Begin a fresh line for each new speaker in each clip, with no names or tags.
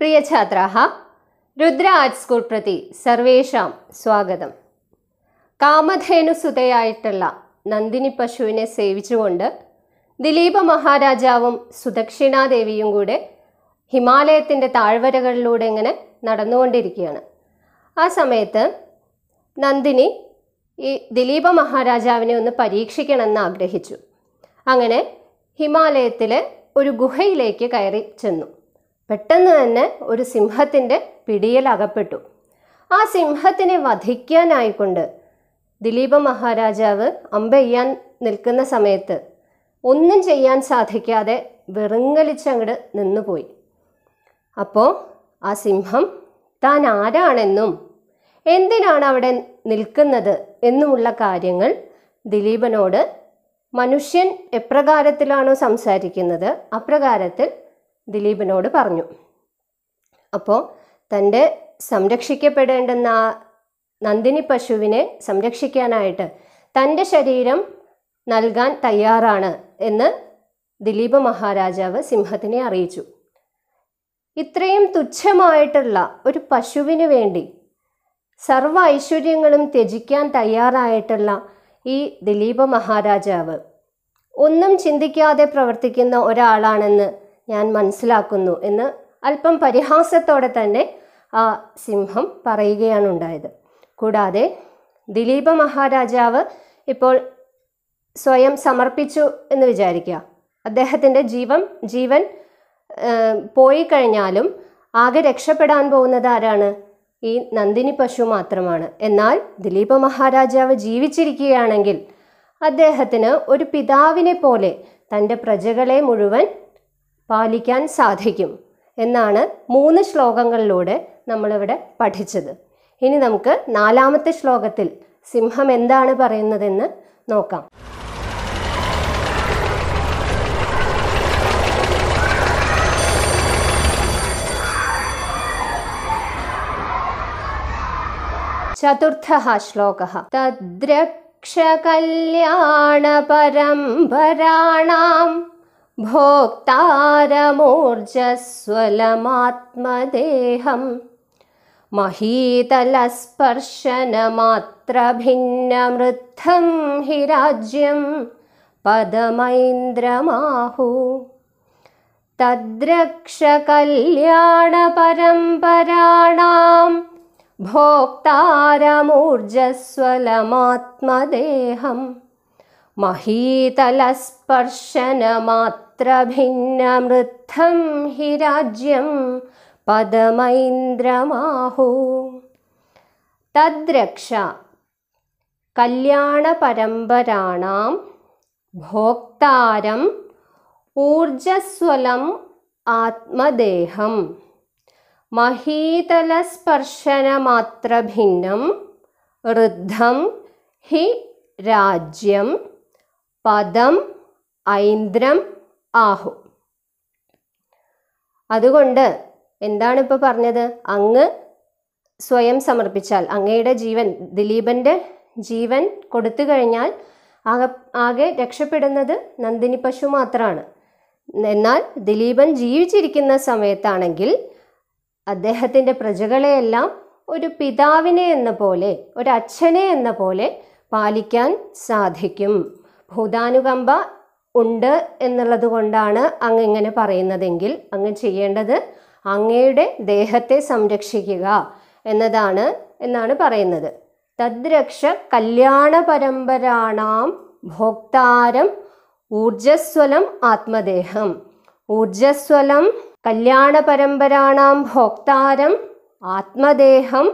प्रियछात्राः Rudra arts school പ്രതി സർവേഷാം സ്വാഗതം കാമധേനുസുതയായിട്ടുള്ള നന്ദിനി പശുവിനെ സേവിച്ചുകൊണ്ട് ദിലീപ മഹാരാജാവും സുദക്ഷിണാദേവിയും കൂടെ ഹിമാലയത്തിൻ്റെ താഴ്വരകളിലൂടെ ഇങ്ങനെ നടന്നുകൊണ്ടിരിക്കുകയാണ് ആ സമയത്ത് നന്ദിനി ഈ ദിലീപ മഹാരാജാവിനെ ഒന്ന് പരീക്ഷിക്കണമെന്ന് ആഗ്രഹിച്ചു അങ്ങനെ ഹിമാലയത്തിലെ ഒരു ഗുഹയിലേക്ക് കയറി ചെന്നു പെട്ടെന്ന് തന്നെ ഒരു സിംഹത്തിൻ്റെ പിടിയിൽ അകപ്പെട്ടു ആ സിംഹത്തിനെ വധിക്കാനായിക്കൊണ്ട് ദിലീപ മഹാരാജാവ് അമ്പെയ്യാൻ നിൽക്കുന്ന സമയത്ത് ഒന്നും ചെയ്യാൻ സാധിക്കാതെ വെറുങ്ങലിച്ചങ്ങട് നിന്നുപോയി അപ്പോൾ ആ സിംഹം താൻ ആരാണെന്നും എന്തിനാണ് അവിടെ നിൽക്കുന്നത് എന്നുമുള്ള കാര്യങ്ങൾ ദിലീപനോട് മനുഷ്യൻ എപ്രകാരത്തിലാണോ സംസാരിക്കുന്നത് അപ്രകാരത്തിൽ ദിലീപിനോട് പറഞ്ഞു അപ്പോൾ തൻ്റെ സംരക്ഷിക്കപ്പെടേണ്ടുന്ന നന്ദിനി പശുവിനെ സംരക്ഷിക്കാനായിട്ട് തൻ്റെ ശരീരം നൽകാൻ തയ്യാറാണ് എന്ന് ദിലീപ് മഹാരാജാവ് സിംഹത്തിനെ അറിയിച്ചു ഇത്രയും തുച്ഛമായിട്ടുള്ള ഒരു പശുവിന് വേണ്ടി സർവ്വ ഐശ്വര്യങ്ങളും ത്യജിക്കാൻ തയ്യാറായിട്ടുള്ള ഈ ദിലീപ മഹാരാജാവ് ഒന്നും ചിന്തിക്കാതെ പ്രവർത്തിക്കുന്ന ഒരാളാണെന്ന് ഞാൻ മനസ്സിലാക്കുന്നു എന്ന് അല്പം പരിഹാസത്തോടെ തന്നെ ആ സിംഹം പറയുകയാണ് ഉണ്ടായത് കൂടാതെ ദിലീപ മഹാരാജാവ് ഇപ്പോൾ സ്വയം സമർപ്പിച്ചു എന്ന് വിചാരിക്കുക അദ്ദേഹത്തിൻ്റെ ജീവൻ ജീവൻ പോയി കഴിഞ്ഞാലും ആകെ രക്ഷപ്പെടാൻ പോകുന്നത് ആരാണ് ഈ നന്ദിനി പശു മാത്രമാണ് എന്നാൽ ദിലീപ മഹാരാജാവ് ജീവിച്ചിരിക്കുകയാണെങ്കിൽ അദ്ദേഹത്തിന് ഒരു പിതാവിനെ പോലെ തൻ്റെ പ്രജകളെ മുഴുവൻ പാലിക്കാൻ സാധിക്കും എന്നാണ് മൂന്ന് ശ്ലോകങ്ങളിലൂടെ നമ്മളിവിടെ പഠിച്ചത് ഇനി നമുക്ക് നാലാമത്തെ ശ്ലോകത്തിൽ സിംഹം എന്താണ് പറയുന്നതെന്ന് നോക്കാം ചതുർത്ഥ ശ്ലോക തദ്രക്ഷകല്യാണപരംപരാണാം भोक्तारमूर्जस्वलमात्मदेहम् महीतलस्पर्शनमात्रभिन्नमृद्धं हि राज्यं पदमैन्द्रमाहु तद्रक्षकल्याणपरम्पराणां भोक्तारमूर्जस्वलमात्मदेहं महीतलस्पर्शन भिन्नमृत्थं हि राज्यं पदमैन्द्रमाहु तद्रक्षा कल्याणपरम्पराणां भोक्तारम् ऊर्जस्वलम् आत्मदेहं महीतलस्पर्शनमात्रभिन्नं वृद्धं हि राज्यं पदम् ऐन्द्रम् ആഹു അതുകൊണ്ട് എന്താണ് ഇപ്പോൾ പറഞ്ഞത് അങ്ങ് സ്വയം സമർപ്പിച്ചാൽ അങ്ങയുടെ ജീവൻ ദിലീപൻ്റെ ജീവൻ കൊടുത്തു കഴിഞ്ഞാൽ ആകെ ആകെ രക്ഷപ്പെടുന്നത് നന്ദിനി പശു മാത്രമാണ് എന്നാൽ ദിലീപൻ ജീവിച്ചിരിക്കുന്ന സമയത്താണെങ്കിൽ അദ്ദേഹത്തിൻ്റെ പ്രജകളെയെല്ലാം ഒരു പിതാവിനെ എന്ന പോലെ ഒരു അച്ഛനെ എന്ന പോലെ പാലിക്കാൻ സാധിക്കും ഭൂതാനുകമ്പ ഉണ്ട് എന്നുള്ളത് കൊണ്ടാണ് അങ്ങ് ഇങ്ങനെ പറയുന്നതെങ്കിൽ അങ്ങ് ചെയ്യേണ്ടത് അങ്ങയുടെ ദേഹത്തെ സംരക്ഷിക്കുക എന്നതാണ് എന്നാണ് പറയുന്നത് തദ്രക്ഷ കല്യാണ പരമ്പരാണാം ഭോക്താരം ഊർജസ്വലം ആത്മദേഹം ഊർജസ്വലം കല്യാണ പരമ്പരാണാം ഭോക്താരം ആത്മദേഹം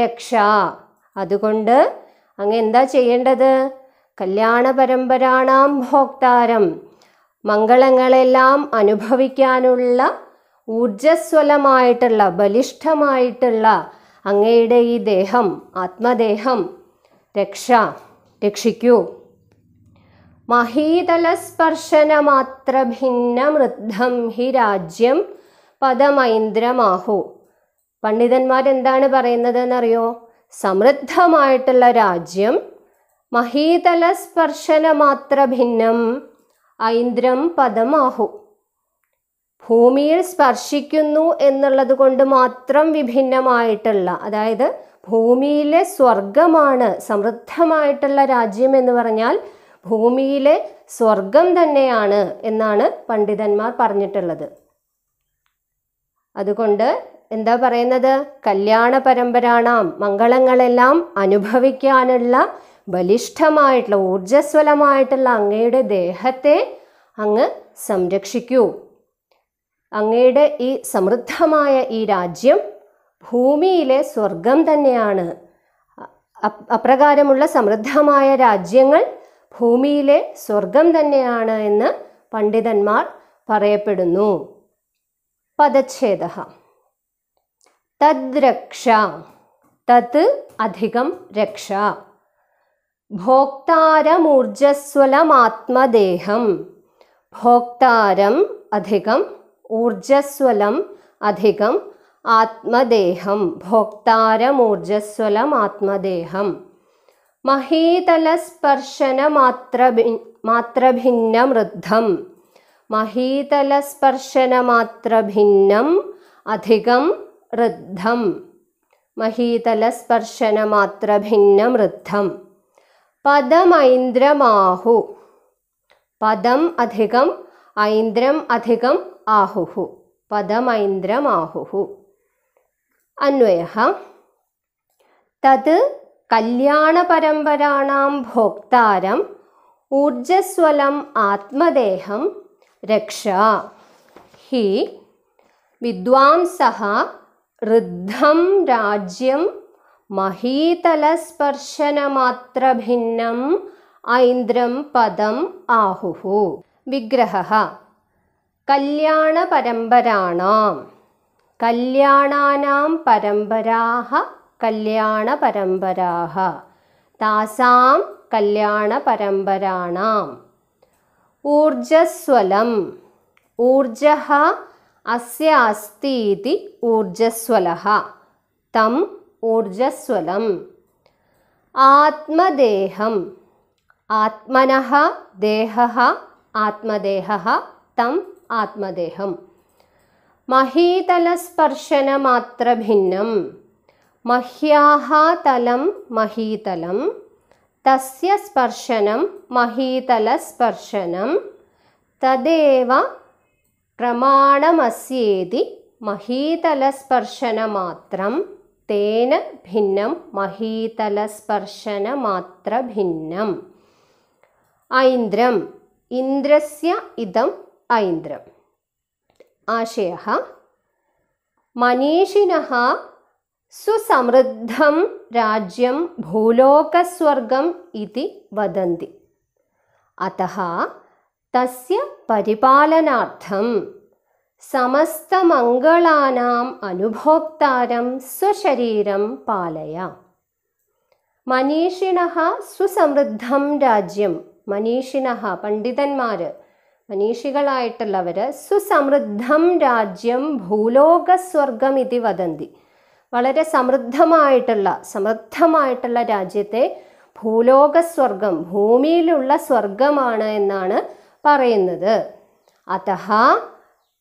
രക്ഷ അതുകൊണ്ട് അങ്ങ് എന്താ ചെയ്യേണ്ടത് കല്യാണപരമ്പരാണാം ഭോക്താരം മംഗളങ്ങളെല്ലാം അനുഭവിക്കാനുള്ള ഊർജസ്വലമായിട്ടുള്ള ബലിഷ്ഠമായിട്ടുള്ള അങ്ങയുടെ ഈ ദേഹം ആത്മദേഹം രക്ഷ രക്ഷിക്കൂ മഹീതലസ്പർശനമാത്ര ഭിന്ന വൃദ്ധം ഹി രാജ്യം പദമൈന്ദ്രമാഹു പണ്ഡിതന്മാരെന്താണ് പറയുന്നതെന്നറിയോ സമൃദ്ധമായിട്ടുള്ള രാജ്യം മഹീതലസ്പർശനമാത്രഭിന്നം ഐന്ദ്രം പദമാഹു ഭൂമിയിൽ സ്പർശിക്കുന്നു എന്നുള്ളത് കൊണ്ട് മാത്രം വിഭിന്നമായിട്ടുള്ള അതായത് ഭൂമിയിലെ സ്വർഗമാണ് സമൃദ്ധമായിട്ടുള്ള രാജ്യം എന്ന് പറഞ്ഞാൽ ഭൂമിയിലെ സ്വർഗം തന്നെയാണ് എന്നാണ് പണ്ഡിതന്മാർ പറഞ്ഞിട്ടുള്ളത് അതുകൊണ്ട് എന്താ പറയുന്നത് കല്യാണ പരമ്പരാണാം മംഗളങ്ങളെല്ലാം അനുഭവിക്കാനുള്ള ബലിഷ്ഠമായിട്ടുള്ള ഊർജസ്വലമായിട്ടുള്ള അങ്ങയുടെ ദേഹത്തെ അങ്ങ് സംരക്ഷിക്കൂ അങ്ങയുടെ ഈ സമൃദ്ധമായ ഈ രാജ്യം ഭൂമിയിലെ സ്വർഗം തന്നെയാണ് അപ്രകാരമുള്ള സമൃദ്ധമായ രാജ്യങ്ങൾ ഭൂമിയിലെ സ്വർഗം തന്നെയാണ് എന്ന് പണ്ഡിതന്മാർ പറയപ്പെടുന്നു പദച്ഛേദ തദ്രക്ഷ തത് അധികം രക്ഷ भोक्तारमूर्जस्वलमात्मदेहं भोक्तारम् अधिकम् ऊर्जस्वलम् अधिकम् आत्मदेहं भोक्तारमूर्जस्वलमात्मदेहं महीतलस्पर्शनमात्रभि मात्रभिन्नमृद्धं महीतलस्पर्शनमात्रभिन्नम् अधिकं वृद्धं महीतलस्पर्शनमात्रभिन्नमृद्धम् പദമൈന്ദ്രമാഹു പദം അധികം ഐന്ദ്രം അധികം ആഹുഹു പദമൈന്ദ്രമാഹുഹു അന്വയ തത് കല്യാണപരമ്പരാണാം ഭോക്താരം ഊർജസ്വലം ആത്മദേഹം രക്ഷ ഹി വിദ്വാംസ ഋദ്ധം രാജ്യം महीतलस्पर्शनमात्रभिन्नम् ऐन्द्रं पदम् आहुः विग्रहः कल्याणपरम्पराणां कल्याणानां परम्पराः कल्याणपरम्पराः तासां कल्याणपरम्पराणाम् ऊर्जस्वलम् ऊर्जः अस्य अस्ति इति ऊर्जस्वलः तम् ऊर्जस्वलम् आत्मदेहम् आत्मनः देहः आत्मदेहः तम् आत्मदेहं महीतलस्पर्शनमात्रभिन्नं मह्याः तलं महीतलं तस्य स्पर्शनं महीतलस्पर्शनं तदेव प्रमाणमस्येति महीतलस्पर्शनमात्रम् तेन भिन्नं महीतलस्पर्शनमात्रभिन्नम् ऐन्द्रम् इन्द्रस्य इदम् ऐन्द्रम् आशयः मनीषिणः सुसमृद्धं राज्यं भूलोकस्वर्गम् इति वदन्ति अतः तस्य परिपालनार्थं സമസ്തമംഗളാനാം അനുഭോക്താരം സ്വശരീരം പാലയ മനീഷിണ സുസമൃദ്ധം രാജ്യം മനീഷിണ പണ്ഡിതന്മാർ മനീഷികളായിട്ടുള്ളവർ സുസമൃദ്ധം രാജ്യം ഭൂലോകസ്വർഗം ഇതി വദന്തി വളരെ സമൃദ്ധമായിട്ടുള്ള സമൃദ്ധമായിട്ടുള്ള രാജ്യത്തെ ഭൂലോകസ്വർഗം ഭൂമിയിലുള്ള സ്വർഗമാണ് എന്നാണ് പറയുന്നത് അതഹ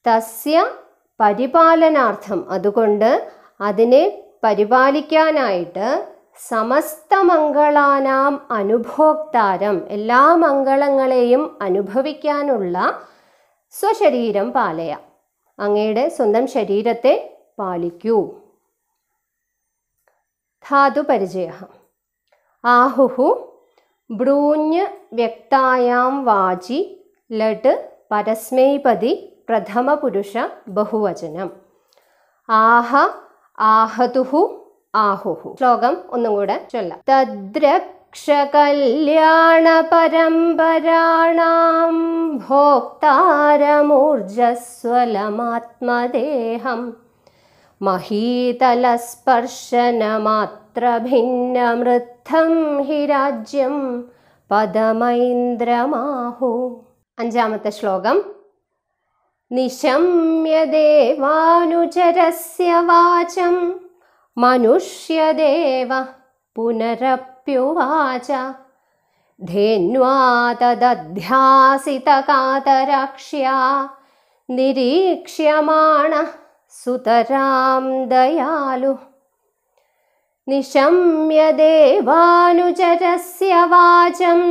തസ്യ പരിപാലനാർത്ഥം അതുകൊണ്ട് അതിനെ പരിപാലിക്കാനായിട്ട് സമസ്ത മംഗളാനാം അനുഭോക്താരം എല്ലാ മംഗളങ്ങളെയും അനുഭവിക്കാനുള്ള സ്വശരീരം പാലയ അങ്ങയുടെ സ്വന്തം ശരീരത്തെ പാലിക്കൂ ധാതു പരിചയ ആഹുഹു ബ്രൂഞ്ഞ് വ്യക്തായാം വാചി ലട്ട് പരസ്മൈപതി പ്രഥമപുരുഷ ബഹുവചനം ആഹ ആഹതുഹു ആഹുഹു ശ്ലോകം ഒന്നും കൂടെ ചൊല്ലാം പരമ്പരാണാം ഭോക്താരമൂർജസ്വലമാത്മദേഹം മഹീതലസ്പർശനമാത്രഭിന്നമൃദ്ധം ഹി രാജ്യം പദമൈന്ദ്രമാഹു അഞ്ചാമത്തെ ശ്ലോകം निशम्य देवानुचरस्य वाचं मनुष्यदेव पुनरप्युवाच धेन्वा तदध्यासितकातरक्ष्या निरीक्ष्यमाण सुतरां दयालु देवानुचरस्य वाचं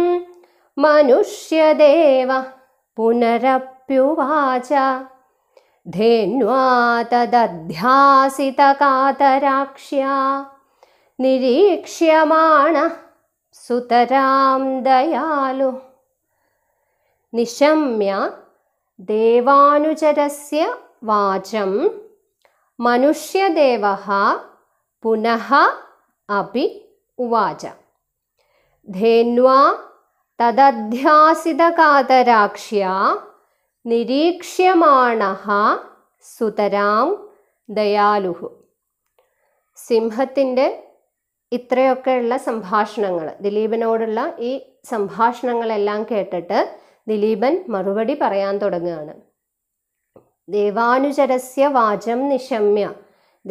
मनुष्यदेव पुनर धेन्वा तदध्यासितकातराक्ष्या निरीक्ष्यमाण सुतरां दयालु निशम्य देवानुचरस्य वाचं मनुष्यदेवः पुनः अपि उवाच धेन्वा तदध्यासितकातराक्ष्या നിരീക്ഷ്യമാണ സുതരാം ദയാലുഹു സിംഹത്തിൻ്റെ ഇത്രയൊക്കെയുള്ള സംഭാഷണങ്ങൾ ദിലീപനോടുള്ള ഈ സംഭാഷണങ്ങളെല്ലാം കേട്ടിട്ട് ദിലീപൻ മറുപടി പറയാൻ തുടങ്ങുകയാണ് ദേവാനുചരസ്യ വാചം നിശമ്യ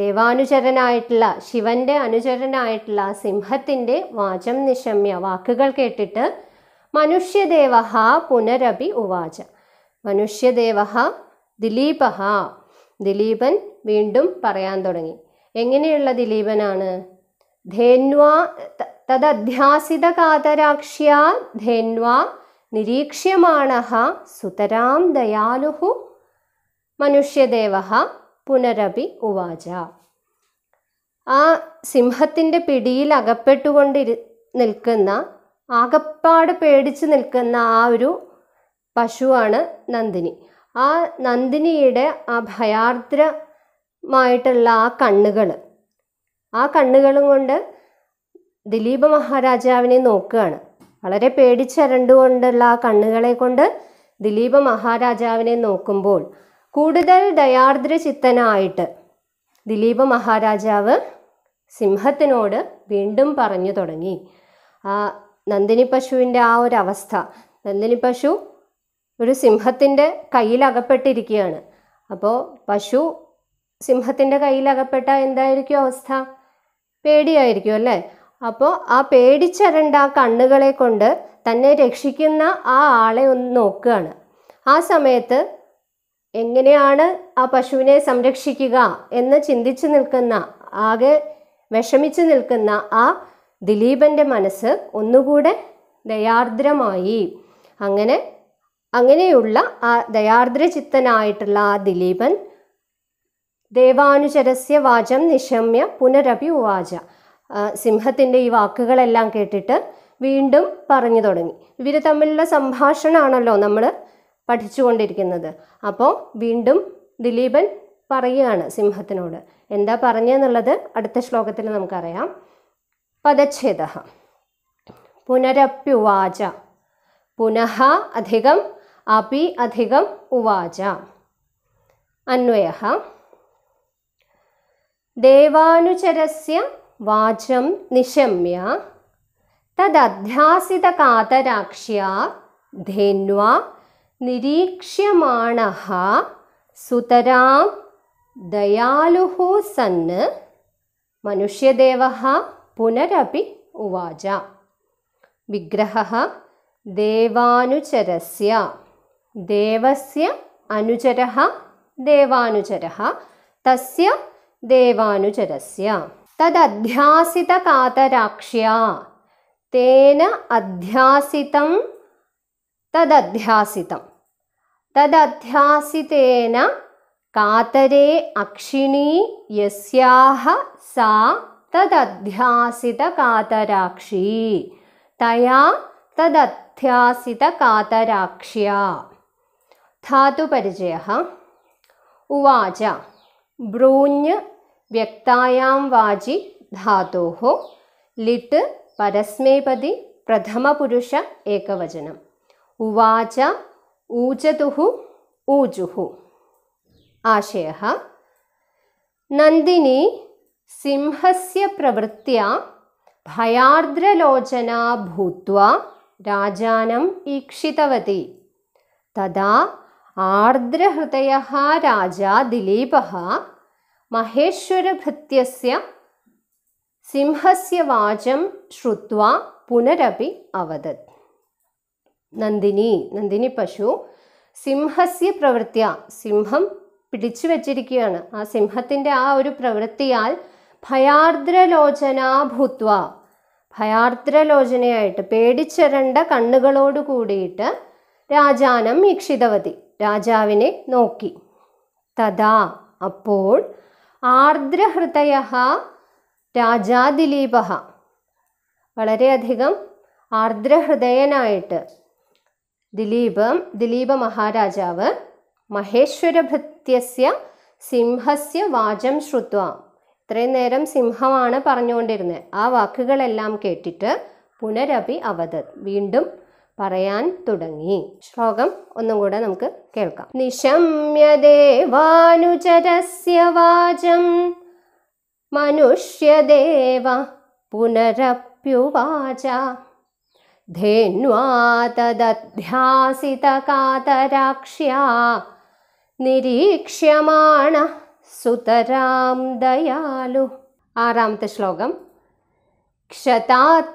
ദേവാനുചരനായിട്ടുള്ള ശിവന്റെ അനുചരനായിട്ടുള്ള സിംഹത്തിൻ്റെ വാചം നിശമ്യ വാക്കുകൾ കേട്ടിട്ട് മനുഷ്യദേവ പുനരപി ഉവാച മനുഷ്യദേവ ദിലീപ ദിലീപൻ വീണ്ടും പറയാൻ തുടങ്ങി എങ്ങനെയുള്ള ദിലീപനാണ് ധേന്വാ തദ്ധ്യാസിത കാതരാക്ഷ്യാ ധേന്വാ നിരീക്ഷ്യമാണ സുതരാം ദയാലുഹു മനുഷ്യദേവ പുനരപി ഉവാച ആ സിംഹത്തിൻ്റെ പിടിയിൽ അകപ്പെട്ടുകൊണ്ടിരി നിൽക്കുന്ന ആകപ്പാട് പേടിച്ച് നിൽക്കുന്ന ആ ഒരു പശുവാണ് നന്ദിനി ആ നന്ദിനിയുടെ ആ ഭയാർദ്രമായിട്ടുള്ള ആ കണ്ണുകൾ ആ കണ്ണുകളും കൊണ്ട് ദിലീപ് മഹാരാജാവിനെ നോക്കുകയാണ് വളരെ പേടിച്ചരണ്ടുകൊണ്ടുള്ള ആ കണ്ണുകളെ കൊണ്ട് ദിലീപ് മഹാരാജാവിനെ നോക്കുമ്പോൾ കൂടുതൽ ദയാർദ്ര ചിത്തനായിട്ട് ദിലീപ് മഹാരാജാവ് സിംഹത്തിനോട് വീണ്ടും പറഞ്ഞു തുടങ്ങി ആ നന്ദിനി പശുവിൻ്റെ ആ ഒരവസ്ഥ നന്ദിനി പശു ഒരു സിംഹത്തിൻ്റെ കയ്യിൽ അകപ്പെട്ടിരിക്കുകയാണ് അപ്പോൾ പശു സിംഹത്തിൻ്റെ കയ്യിൽ അകപ്പെട്ട എന്തായിരിക്കും അവസ്ഥ പേടിയായിരിക്കും അല്ലേ അപ്പോൾ ആ പേടിച്ചരണ്ട ആ കണ്ണുകളെ കൊണ്ട് തന്നെ രക്ഷിക്കുന്ന ആ ആളെ ഒന്ന് നോക്കുകയാണ് ആ സമയത്ത് എങ്ങനെയാണ് ആ പശുവിനെ സംരക്ഷിക്കുക എന്ന് ചിന്തിച്ചു നിൽക്കുന്ന ആകെ വിഷമിച്ച് നിൽക്കുന്ന ആ ദിലീപൻ്റെ മനസ്സ് ഒന്നുകൂടെ ദയാർദ്രമായി അങ്ങനെ അങ്ങനെയുള്ള ആ ദയാർദ്രചിത്തനായിട്ടുള്ള ആ ദിലീപൻ ദേവാനുചരസ്യ വാചം നിശമ്യ പുനരഭി ഉവാച സിംഹത്തിൻ്റെ ഈ വാക്കുകളെല്ലാം കേട്ടിട്ട് വീണ്ടും പറഞ്ഞു തുടങ്ങി ഇവർ തമ്മിലുള്ള സംഭാഷണമാണല്ലോ നമ്മൾ പഠിച്ചുകൊണ്ടിരിക്കുന്നത് അപ്പോൾ വീണ്ടും ദിലീപൻ പറയുകയാണ് സിംഹത്തിനോട് എന്താ പറഞ്ഞെന്നുള്ളത് അടുത്ത ശ്ലോകത്തിൽ നമുക്കറിയാം പദച്ഛേദ പുനരപ്യുവാച പുനഃ അധികം अपि अधिकम् उवाच अन्वयः देवानुचरस्य वाचं निशम्य तदध्यासितकातराक्ष्या धेन्वा निरीक्ष्यमाणः सुतरां दयालुः सन् मनुष्यदेवः पुनरपि उवाच विग्रहः देवानुचरस्य దేవస్య అనుచర దేవానుచర తస్య దేవానుచరస్య తదధ్యాసిత కాతరాక్ష్యా తేన అధ్యాసితం తదధ్యాసితం తదధ్యాసితేన కాతరే అక్షిణీ యస్యాహ సా తదధ్యాసిత కాతరాక్షి తయా తదధ్యాసిత కాతరాక్ష్యా धातुपरिचयः उवाच ब्रूञ् व्यक्तायां वाचि धातोः लिट् परस्मैपदि प्रथमपुरुष एकवचनम् उवाच ऊचतुः ऊचुः आशयः नन्दिनी सिंहस्य प्रवृत्त्या भयार्द्रलोचना भूत्वा राजानम् ईक्षितवती तदा ആർദ്രഹൃദയ രാജ ദിലീപ മഹേശ്വരഭൃത്യ സിംഹസ്യ വാചം ശ്രുത്വ പുനരപി അവതത് നന്ദിനി നന്ദിനി പശു സിംഹസ്യ പ്രവൃത്തിയ സിംഹം പിടിച്ചു വച്ചിരിക്കുകയാണ് ആ സിംഹത്തിൻ്റെ ആ ഒരു പ്രവൃത്തിയാൽ ഭയാർദ്രലോചനാഭൂത്വ ഭയാർദ്രലോചനയായിട്ട് പേടിച്ചിരണ്ട കണ്ണുകളോട് കൂടിയിട്ട് രാജാനം ഈക്ഷിതവതി രാജാവിനെ നോക്കി തഥാ അപ്പോൾ ആർദ്രഹൃദയ രാജാദിലീപ വളരെയധികം ആർദ്രഹൃദയനായിട്ട് ദിലീപം ദിലീപ മഹാരാജാവ് മഹേശ്വരഭൃത്യസ്യ സിംഹസ്യ വാചം ശ്രുത്വ ഇത്രയും നേരം സിംഹമാണ് പറഞ്ഞുകൊണ്ടിരുന്നത് ആ വാക്കുകളെല്ലാം കേട്ടിട്ട് പുനരപി അവതത് വീണ്ടും പറയാൻ തുടങ്ങി ശ്ലോകം ഒന്നും കൂടെ നമുക്ക് കേൾക്കാം നിശമ്യദേവാനുചരസ്യ വാചം മനുഷ്യദേവ പുനരപ്യുവാച ധേന്വാതദ്ധ്യാസിതകാതരാക്ഷ്യാ നിരീക്ഷ്യമാണ സുതരാം ദയാലു ആറാമത്തെ ശ്ലോകം ക്ഷതാത്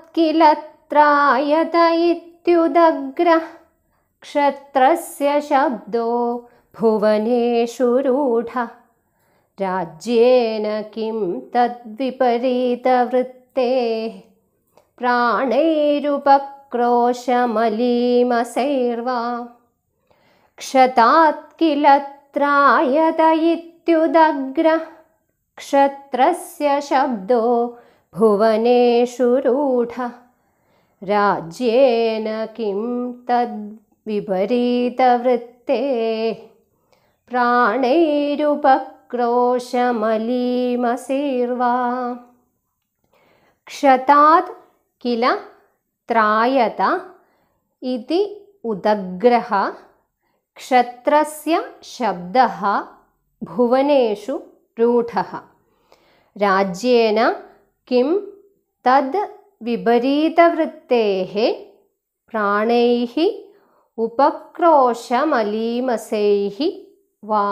त्युदग्र क्षत्रस्य शब्दो भुवनेषु रूढ राज्येन किं तद्विपरीतवृत्तेः प्राणैरुपक्रोशमलीमसैर्वा क्षतात् त्रायत इत्युदग्र क्षत्रस्य शब्दो भुवनेषु रूढ राज्येन किं तद्विपरीतवृत्ते प्राणैरुपक्रोशमलीमसीर्वा क्षतात् किल त्रायत इति उदग्रह। क्षत्रस्य शब्दः भुवनेषु रूढः राज्येन किं तद् വിപരീതവൃത്തേः പ്രാണൈ ഉപക്രോശമലീമസൈ വാ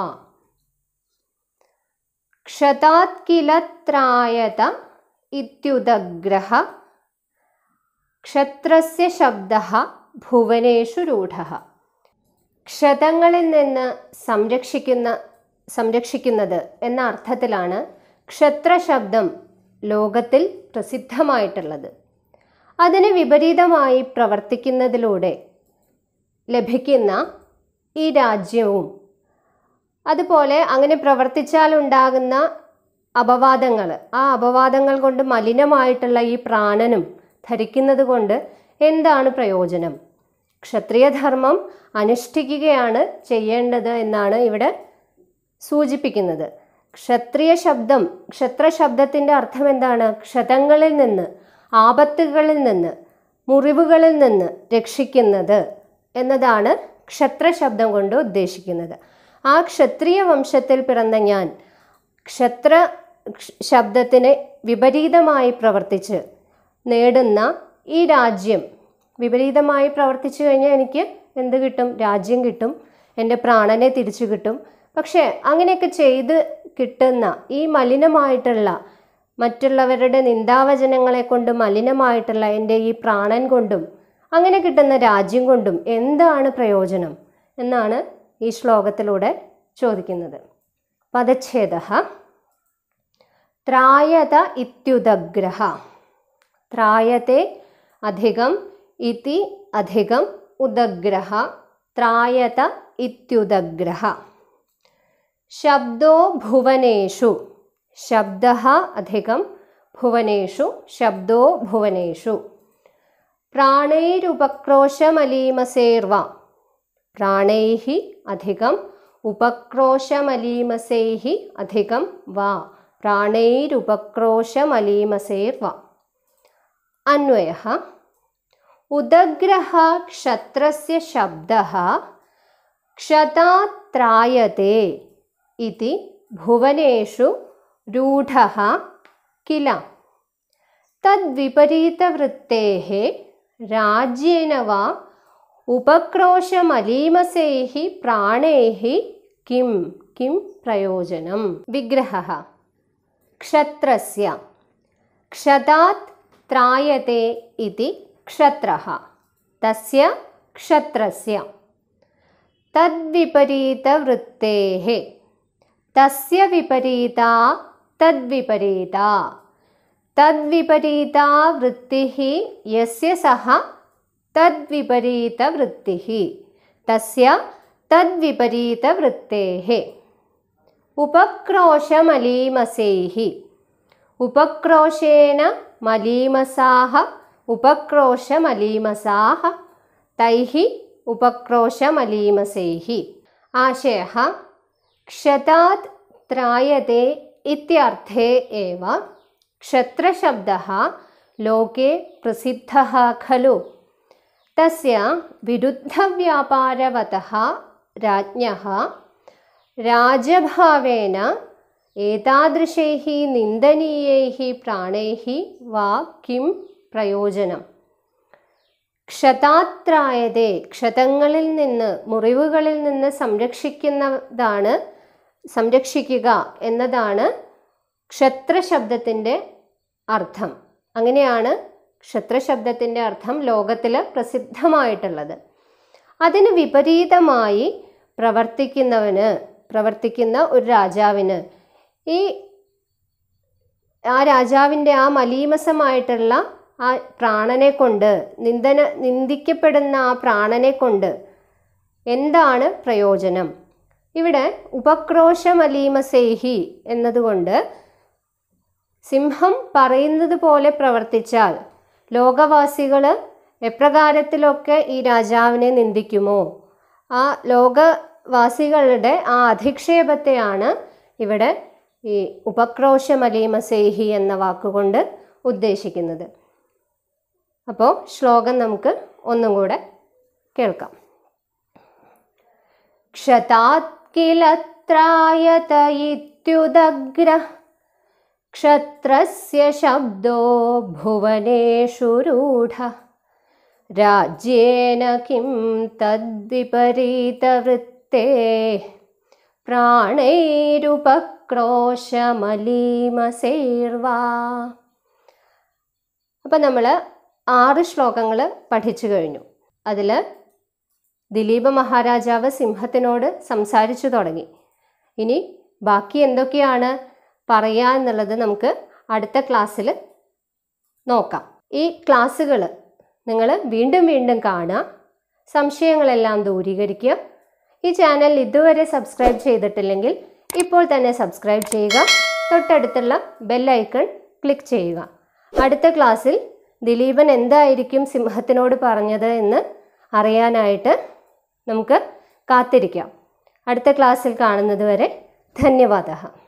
ക്ഷതാത് കിലത്രായത ഇത്യുദഗ്രഹ ക്ഷത്രസ്യ ശബ്ദ ഭുവനേഷു രൂഢ ക്ഷതങ്ങളിൽ നിന്ന് സംരക്ഷിക്കുന്ന സംരക്ഷിക്കുന്നത് എന്ന അർത്ഥത്തിലാണ് ക്ഷത്രശബ്ദം ലോകത്തിൽ പ്രസിദ്ധമായിട്ടുള്ളത് അതിന് വിപരീതമായി പ്രവർത്തിക്കുന്നതിലൂടെ ലഭിക്കുന്ന ഈ രാജ്യവും അതുപോലെ അങ്ങനെ പ്രവർത്തിച്ചാൽ ഉണ്ടാകുന്ന അപവാദങ്ങൾ ആ അപവാദങ്ങൾ കൊണ്ട് മലിനമായിട്ടുള്ള ഈ പ്രാണനും ധരിക്കുന്നത് കൊണ്ട് എന്താണ് പ്രയോജനം ക്ഷത്രിയധർമ്മം അനുഷ്ഠിക്കുകയാണ് ചെയ്യേണ്ടത് എന്നാണ് ഇവിടെ സൂചിപ്പിക്കുന്നത് ക്ഷത്രിയ ശബ്ദം ക്ഷത്ര ശബ്ദത്തിൻ്റെ അർത്ഥം എന്താണ് ക്ഷതങ്ങളിൽ നിന്ന് ആപത്തുകളിൽ നിന്ന് മുറിവുകളിൽ നിന്ന് രക്ഷിക്കുന്നത് എന്നതാണ് ക്ഷത്ര ശബ്ദം കൊണ്ട് ഉദ്ദേശിക്കുന്നത് ആ ക്ഷത്രിയ വംശത്തിൽ പിറന്ന ഞാൻ ക്ഷത്ര ശബ്ദത്തിന് വിപരീതമായി പ്രവർത്തിച്ച് നേടുന്ന ഈ രാജ്യം വിപരീതമായി പ്രവർത്തിച്ചു കഴിഞ്ഞാൽ എനിക്ക് എന്ത് കിട്ടും രാജ്യം കിട്ടും എൻ്റെ പ്രാണനെ തിരിച്ചു കിട്ടും പക്ഷേ അങ്ങനെയൊക്കെ ചെയ്ത് കിട്ടുന്ന ഈ മലിനമായിട്ടുള്ള മറ്റുള്ളവരുടെ നിന്ദാവചനങ്ങളെ കൊണ്ടും മലിനമായിട്ടുള്ള എൻ്റെ ഈ പ്രാണൻ കൊണ്ടും അങ്ങനെ കിട്ടുന്ന രാജ്യം കൊണ്ടും എന്താണ് പ്രയോജനം എന്നാണ് ഈ ശ്ലോകത്തിലൂടെ ചോദിക്കുന്നത് പദച്ഛേദ ത്രായത ഇത്യുദഗ്രഹ ത്രായത്തെ അധികം ഇതി അധികം ഉദഗ്രഹ ത്രായത ഇത്യുദഗ്രഹ शब्दो भुवनेषु शब्दः अधिकं भुवनेषु शब्दो भुवनेषु प्राणैरुपक्रोशमलीमसेर्वा प्राणैः अधिकम् उपक्रोशमलीमसैः अधिकं वा प्राणैरुपक्रोशमलीमसेर्वा अन्वयः उदग्रः क्षत्रस्य शब्दः क्षतात्रायते इति भुवनेषु रूढः किल तद्विपरीतवृत्तेः राज्येन वा उपक्रोशमलीमसैः प्राणैः किं किं प्रयोजनं विग्रहः क्षत्रस्य क्षतात् त्रायते इति क्षत्रः तस्य क्षत्रस्य तद्विपरीतवृत्तेः तस्य विपरीता तद्विपरीता तद्विपरीता वृत्तिः यस्य सः तद्विपरीतवृत्तिः तस्य तद्विपरीतवृत्तेः उपक्रोशमलीमसेः उपक्रोशेन मलीमसाः उपक्रोशमलीमसाः तैः उपक्रोशमलीमसैः आशयः ക്ഷതാത് ത്രായതേ ഇത്യർത്ഥേ ഏവ ക്ഷത്രശബ്ദ ലോകെ പ്രസിദ്ധ ഖലു തസ്യ വിരുദ്ധവ്യാപാരവത രാജ്ഞ രാജഭാവേന ഏതാദൃശൈ നിന്ദനീയൈ പ്രാണൈ വാ കിം പ്രയോജനം ക്ഷതാത്രായതേ ക്ഷതങ്ങളിൽ നിന്ന് മുറിവുകളിൽ നിന്ന് സംരക്ഷിക്കുന്നതാണ് സംരക്ഷിക്കുക എന്നതാണ് ക്ഷത്രശബ്ദത്തിൻ്റെ അർത്ഥം അങ്ങനെയാണ് ക്ഷത്രശബ്ദത്തിൻ്റെ അർത്ഥം ലോകത്തിൽ പ്രസിദ്ധമായിട്ടുള്ളത് അതിന് വിപരീതമായി പ്രവർത്തിക്കുന്നവന് പ്രവർത്തിക്കുന്ന ഒരു രാജാവിന് ഈ ആ രാജാവിൻ്റെ ആ മലീമസമായിട്ടുള്ള ആ പ്രാണനെ കൊണ്ട് നിന്ദന നിന്ദിക്കപ്പെടുന്ന ആ പ്രാണനെ കൊണ്ട് എന്താണ് പ്രയോജനം ഇവിടെ ഉപക്രോശമലീമസേഹി എന്നതുകൊണ്ട് സിംഹം പറയുന്നത് പോലെ പ്രവർത്തിച്ചാൽ ലോകവാസികൾ എപ്രകാരത്തിലൊക്കെ ഈ രാജാവിനെ നിന്ദിക്കുമോ ആ ലോകവാസികളുടെ ആ അധിക്ഷേപത്തെയാണ് ഇവിടെ ഈ ഉപക്രോശമലീമസേഹി എന്ന വാക്കുകൊണ്ട് ഉദ്ദേശിക്കുന്നത് അപ്പോൾ ശ്ലോകം നമുക്ക് ഒന്നും കൂടെ കേൾക്കാം ക്ഷതാത് किलत्रायत इत्युदग्रः क्षत्रस्य शब्दो भुवनेषु रूढः राज्येन किं तद्विपरीतवृत्ते പ്രാണൈരുപക്രോശമലീമസേർവാ അപ്പം നമ്മൾ ആറ് ശ്ലോകങ്ങൾ പഠിച്ചു കഴിഞ്ഞു അതിൽ ദിലീപ മഹാരാജാവ് സിംഹത്തിനോട് സംസാരിച്ചു തുടങ്ങി ഇനി ബാക്കി എന്തൊക്കെയാണ് പറയുക എന്നുള്ളത് നമുക്ക് അടുത്ത ക്ലാസ്സിൽ നോക്കാം ഈ ക്ലാസ്സുകൾ നിങ്ങൾ വീണ്ടും വീണ്ടും കാണുക സംശയങ്ങളെല്ലാം ദൂരീകരിക്കുക ഈ ചാനൽ ഇതുവരെ സബ്സ്ക്രൈബ് ചെയ്തിട്ടില്ലെങ്കിൽ ഇപ്പോൾ തന്നെ സബ്സ്ക്രൈബ് ചെയ്യുക തൊട്ടടുത്തുള്ള ബെല്ലൈക്കൺ ക്ലിക്ക് ചെയ്യുക അടുത്ത ക്ലാസ്സിൽ ദിലീപൻ എന്തായിരിക്കും സിംഹത്തിനോട് പറഞ്ഞത് എന്ന് അറിയാനായിട്ട് നമുക്ക് കാത്തിരിക്കാം അടുത്ത ക്ലാസ്സിൽ കാണുന്നത് വരെ ധന്യവാദം